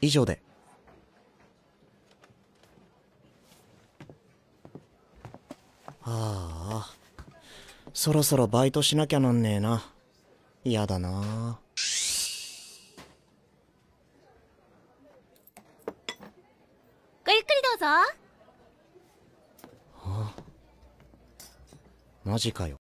以上で。ああ。そろそろバイトしなきゃなんねえな。嫌だなごゆっくりどうぞ。はあ。マジかよ。